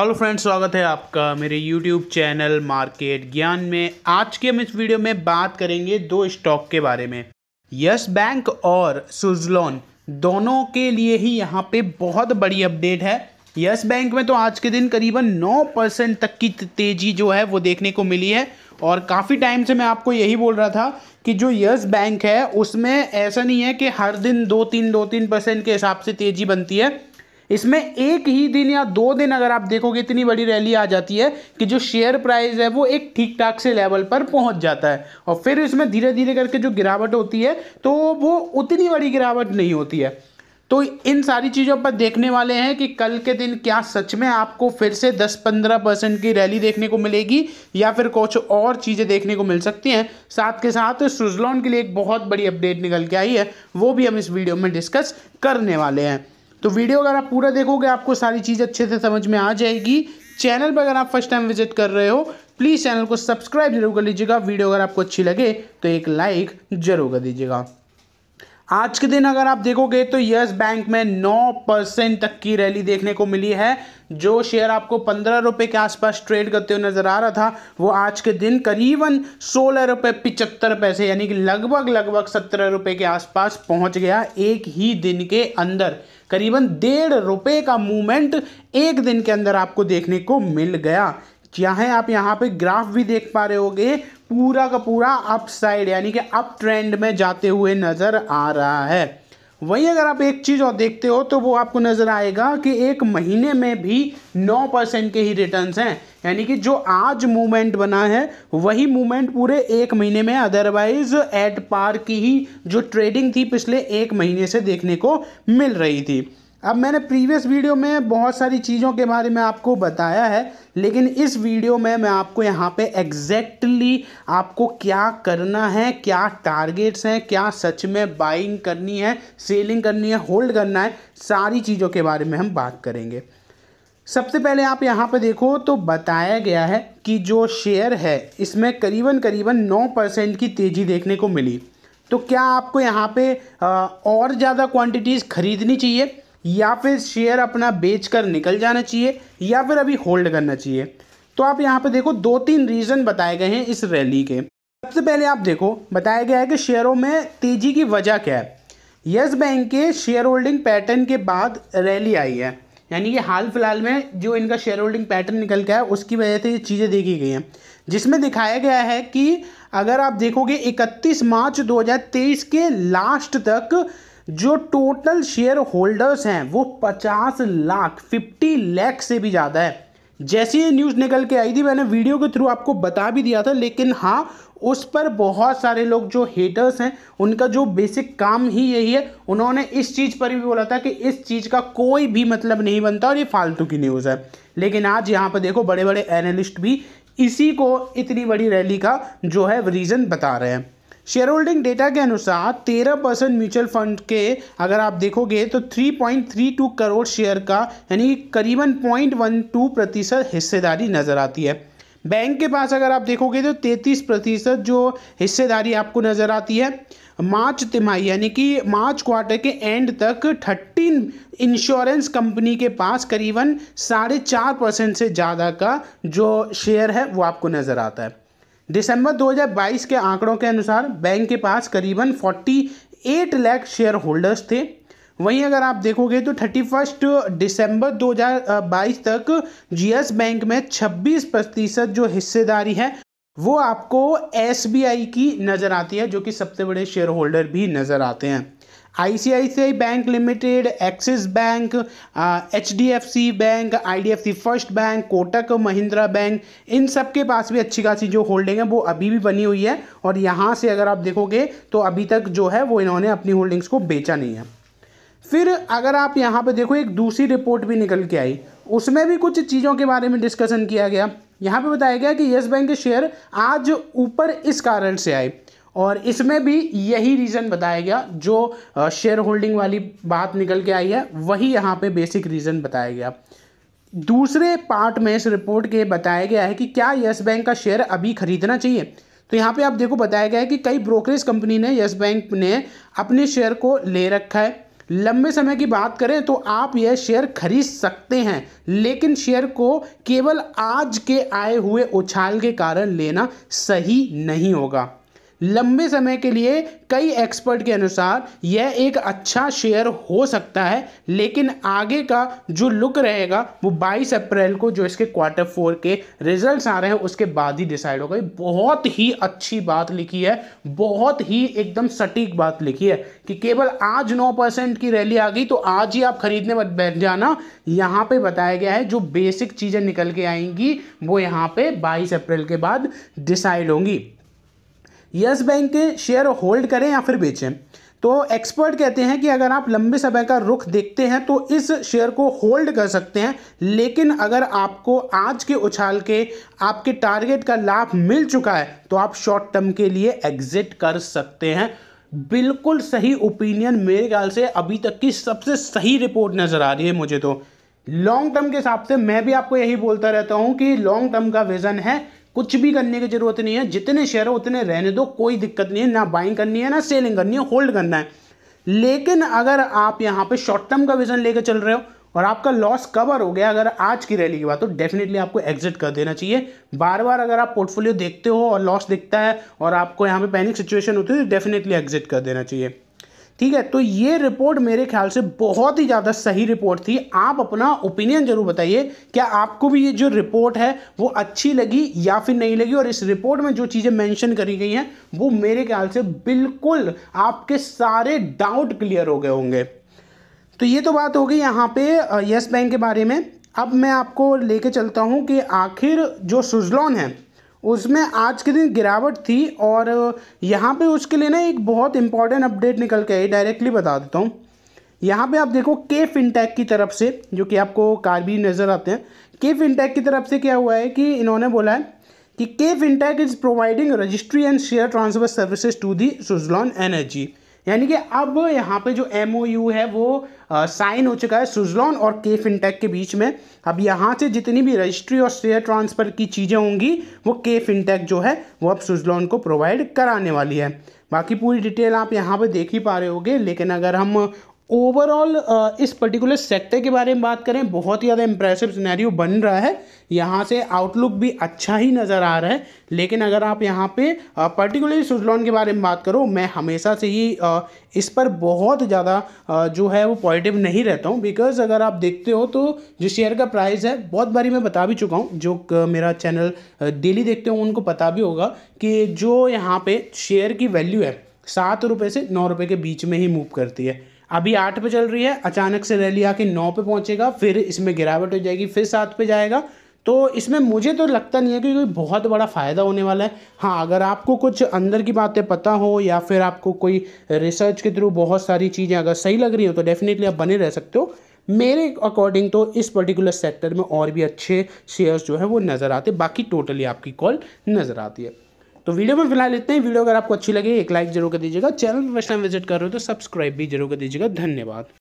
hello friends स्वागत है आपका मेरे यूट्यूब चैनल मार्केट ज्ञान में आज के हम इस वीडियो में बात करेंगे दो स्टॉक के बारे में यस बैंक और सुजलॉन दोनों के लिए ही यहाँ पे बहुत बड़ी अपडेट है यस बैंक में तो आज के दिन करीबन 9 परसेंट तक की तेज़ी जो है वो देखने को मिली है और काफ़ी टाइम से मैं आपको यही बोल रहा था कि जो यस बैंक है उसमें ऐसा नहीं है कि हर दिन दो तीन दो तीन परसेंट के हिसाब से तेज़ी बनती है इसमें एक ही दिन या दो दिन अगर आप देखोगे इतनी बड़ी रैली आ जाती है कि जो शेयर प्राइस है वो एक ठीक ठाक से लेवल पर पहुंच जाता है और फिर इसमें धीरे धीरे करके जो गिरावट होती है तो वो उतनी बड़ी गिरावट नहीं होती है तो इन सारी चीज़ों पर देखने वाले हैं कि कल के दिन क्या सच में आपको फिर से 10-15 परसेंट की रैली देखने को मिलेगी या फिर कुछ और चीज़ें देखने को मिल सकती हैं साथ के साथ स्विट्जलैंड के लिए एक बहुत बड़ी अपडेट निकल के आई है वो भी हम इस वीडियो में डिस्कस करने वाले हैं तो वीडियो अगर आप पूरा देखोगे आपको सारी चीज़ अच्छे से समझ में आ जाएगी चैनल पर अगर आप फर्स्ट टाइम विजिट कर रहे हो प्लीज़ चैनल को सब्सक्राइब जरूर कर लीजिएगा वीडियो अगर आपको अच्छी लगे तो एक लाइक जरूर कर दीजिएगा आज के दिन अगर आप देखोगे तो यस बैंक में 9 परसेंट तक की रैली देखने को मिली है जो शेयर आपको पंद्रह रुपये के आसपास ट्रेड करते हुए नज़र आ रहा था वो आज के दिन करीबन सोलह रुपये पिचहत्तर पैसे यानी कि लगभग लगभग सत्रह रुपये के आसपास पहुंच गया एक ही दिन के अंदर करीबन डेढ़ रुपये का मूवमेंट एक दिन के अंदर आपको देखने को मिल गया चाहे आप यहाँ पे ग्राफ भी देख पा रहे होगे पूरा का पूरा अप साइड यानी कि अप ट्रेंड में जाते हुए नज़र आ रहा है वहीं अगर आप एक चीज़ और देखते हो तो वो आपको नज़र आएगा कि एक महीने में भी 9 परसेंट के ही रिटर्न्स हैं यानी कि जो आज मूवमेंट बना है वही मूवमेंट पूरे एक महीने में अदरवाइज एट पार की ही जो ट्रेडिंग थी पिछले एक महीने से देखने को मिल रही थी अब मैंने प्रीवियस वीडियो में बहुत सारी चीज़ों के बारे में आपको बताया है लेकिन इस वीडियो में मैं आपको यहाँ पे एग्जैक्टली आपको क्या करना है क्या टारगेट्स हैं क्या सच में बाइंग करनी है सेलिंग करनी है होल्ड करना है सारी चीज़ों के बारे में हम बात करेंगे सबसे पहले आप यहाँ पे देखो तो बताया गया है कि जो शेयर है इसमें करीबन करीबन नौ परसेंट की तेज़ी देखने को मिली तो क्या आपको यहाँ पर और ज़्यादा क्वान्टिटीज़ खरीदनी चाहिए या फिर शेयर अपना बेच कर निकल जाना चाहिए या फिर अभी होल्ड करना चाहिए तो आप यहाँ पे देखो दो तीन रीज़न बताए गए हैं इस रैली के सबसे पहले आप देखो बताया गया है कि शेयरों में तेज़ी की वजह क्या है यस बैंक के शेयर होल्डिंग पैटर्न के बाद रैली आई है यानी कि हाल फिलहाल में जो इनका शेयर होल्डिंग पैटर्न निकल गया है उसकी वजह से ये चीज़ें देखी गई हैं जिसमें दिखाया गया है कि अगर आप देखोगे 31 मार्च 2023 के लास्ट तक जो टोटल शेयर होल्डर्स हैं वो 50 लाख 50 लाख से भी ज़्यादा है जैसी ये न्यूज़ निकल के आई थी मैंने वीडियो के थ्रू आपको बता भी दिया था लेकिन हाँ उस पर बहुत सारे लोग जो हेटर्स हैं उनका जो बेसिक काम ही यही है उन्होंने इस चीज़ पर भी बोला था कि इस चीज़ का कोई भी मतलब नहीं बनता और ये फालतू की न्यूज़ है लेकिन आज यहाँ पर देखो बड़े बड़े एनालिस्ट भी इसी को इतनी बड़ी रैली का जो है रीज़न बता रहे हैं शेयर होल्डिंग डेटा के अनुसार तेरह परसेंट म्यूचुअल फंड के अगर आप देखोगे तो 3.32 करोड़ शेयर का यानी करीबन 0.12 प्रतिशत हिस्सेदारी नज़र आती है बैंक के पास अगर आप देखोगे तो 33 प्रतिशत जो हिस्सेदारी आपको नज़र आती है मार्च तिमाही यानी कि मार्च क्वार्टर के एंड तक 13 इंश्योरेंस कंपनी के पास करीबन साढ़े चार परसेंट से ज़्यादा का जो शेयर है वो आपको नज़र आता है दिसंबर 2022 के आंकड़ों के अनुसार बैंक के पास करीबन 48 लाख शेयर होल्डर्स थे वहीं अगर आप देखोगे तो थर्टी फर्स्ट दिसंबर 2022 तक जीएस बैंक में 26 प्रतिशत जो हिस्सेदारी है वो आपको एसबीआई की नज़र आती है जो कि सबसे बड़े शेयर होल्डर भी नज़र आते हैं ICICI Bank limited Axis Bank H D Bank IDFC first Bank Kotak Mahindra Bank इन सब के पास भी अच्छी खासी जो होल्डिंग है वो अभी भी बनी हुई है और यहाँ से अगर आप देखोगे तो अभी तक जो है वो इन्होंने अपनी होल्डिंग्स को बेचा नहीं है फिर अगर आप यहाँ पर देखो एक दूसरी रिपोर्ट भी निकल के आई उसमें भी कुछ चीज़ों के बारे में डिस्कशन किया गया यहाँ पे बताया गया कि येस बैंक के शेयर आज ऊपर इस कारण से आए और इसमें भी यही रीज़न बताया गया जो शेयर होल्डिंग वाली बात निकल के आई है वही यहाँ पे बेसिक रीज़न बताया गया दूसरे पार्ट में इस रिपोर्ट के बताया गया है कि क्या यस बैंक का शेयर अभी खरीदना चाहिए तो यहाँ पे आप देखो बताया गया है कि कई ब्रोकरेज कंपनी ने यस बैंक ने अपने शेयर को ले रखा है लंबे समय की बात करें तो आप यह शेयर खरीद सकते हैं लेकिन शेयर को केवल आज के आए हुए उछाल के कारण लेना सही नहीं होगा लंबे समय के लिए कई एक्सपर्ट के अनुसार यह एक अच्छा शेयर हो सकता है लेकिन आगे का जो लुक रहेगा वो 22 अप्रैल को जो इसके क्वार्टर फोर के रिजल्ट्स आ रहे हैं उसके बाद ही डिसाइड होगा बहुत ही अच्छी बात लिखी है बहुत ही एकदम सटीक बात लिखी है कि केवल आज 9 परसेंट की रैली आ गई तो आज ही आप खरीदने मत बैठ जाना यहाँ पे बताया गया है जो बेसिक चीज़ें निकल के आएंगी वो यहाँ पे 22 अप्रैल के बाद डिसाइड होंगी यस बैंक के शेयर होल्ड करें या फिर बेचें तो एक्सपर्ट कहते हैं कि अगर आप लंबे समय का रुख देखते हैं तो इस शेयर को होल्ड कर सकते हैं लेकिन अगर आपको आज के उछाल के आपके टारगेट का लाभ मिल चुका है तो आप शॉर्ट टर्म के लिए एग्जिट कर सकते हैं बिल्कुल सही ओपिनियन मेरे ख्याल से अभी तक की सबसे सही रिपोर्ट नज़र आ रही है मुझे तो लॉन्ग टर्म के हिसाब से मैं भी आपको यही बोलता रहता हूँ कि लॉन्ग टर्म का विज़न है कुछ भी करने की जरूरत नहीं है जितने शेयर हो उतने रहने दो कोई दिक्कत नहीं है ना बाइंग करनी है ना सेलिंग करनी है होल्ड करना है लेकिन अगर आप यहाँ पे शॉर्ट टर्म का विजन लेकर चल रहे हो और आपका लॉस कवर हो गया अगर आज की रैली की बात तो डेफिनेटली आपको एग्जिट कर देना चाहिए बार बार अगर आप पोर्टफोलियो देखते हो और लॉस दिखता है और आपको यहाँ पे पैनिक सिचुएशन होती है तो डेफिनेटली एग्जिट कर देना चाहिए ठीक है तो ये रिपोर्ट मेरे ख्याल से बहुत ही ज़्यादा सही रिपोर्ट थी आप अपना ओपिनियन जरूर बताइए क्या आपको भी ये जो रिपोर्ट है वो अच्छी लगी या फिर नहीं लगी और इस रिपोर्ट में जो चीज़ें मेंशन करी गई हैं वो मेरे ख्याल से बिल्कुल आपके सारे डाउट क्लियर हो गए होंगे तो ये तो बात हो गई यहाँ पे येस बैंक के बारे में अब मैं आपको लेके चलता हूँ कि आखिर जो सुजलॉन है उसमें आज के दिन गिरावट थी और यहाँ पे उसके लिए ना एक बहुत इंपॉर्टेंट अपडेट निकल के आई डायरेक्टली बता देता हूँ यहाँ पे आप देखो के फिनटेक की तरफ से जो कि आपको कार भी नज़र आते हैं के फिनटेक की तरफ से क्या हुआ है कि इन्होंने बोला है कि K Fintech is providing registry and share transfer services to the Suzlon energy यानी कि अब यहाँ पे जो एम है वो साइन हो चुका है सुजलॉन और के फिनटेक के बीच में अब यहाँ से जितनी भी रजिस्ट्री और शेयर ट्रांसफ़र की चीज़ें होंगी वो के फिनटेक जो है वो अब सुजलॉन को प्रोवाइड कराने वाली है बाकी पूरी डिटेल आप यहाँ पे देख ही पा रहे होगे लेकिन अगर हम ओवरऑल इस पर्टिकुलर सेक्टर के बारे में बात करें बहुत ही ज़्यादा इंप्रेसिव सिनेरियो बन रहा है यहाँ से आउटलुक भी अच्छा ही नज़र आ रहा है लेकिन अगर आप यहाँ पे पर्टिकुलरली सुजलॉन के बारे में बात करो मैं हमेशा से ही इस पर बहुत ज़्यादा जो है वो पॉजिटिव नहीं रहता हूँ बिकॉज अगर आप देखते हो तो जो शेयर का प्राइस है बहुत बारी मैं बता भी चुका हूँ जो मेरा चैनल डेली देखते हो उनको पता भी होगा कि जो यहाँ पर शेयर की वैल्यू है सात रुपये से नौ रुपये के बीच में ही मूव करती है अभी आठ पे चल रही है अचानक से रैली आके नौ पे पहुंचेगा फिर इसमें गिरावट हो जाएगी फिर सात पे जाएगा तो इसमें मुझे तो लगता नहीं है कि कोई बहुत बड़ा फ़ायदा होने वाला है हाँ अगर आपको कुछ अंदर की बातें पता हो या फिर आपको कोई रिसर्च के थ्रू बहुत सारी चीज़ें अगर सही लग रही हो तो डेफिनेटली आप बने रह सकते हो मेरे अकॉर्डिंग तो इस पर्टिकुलर सेक्टर में और भी अच्छे शेयर्स जो है वो नज़र आते बाकी टोटली आपकी कॉल नज़र आती है तो वीडियो में फिलहाल इतना ही वीडियो अगर आपको अच्छी लगे एक लाइक जरूर कर दीजिएगा चैनल पर फर्स्ट टाइम विजिट कर रहे हो तो सब्सक्राइब भी जरूर कर दीजिएगा धन्यवाद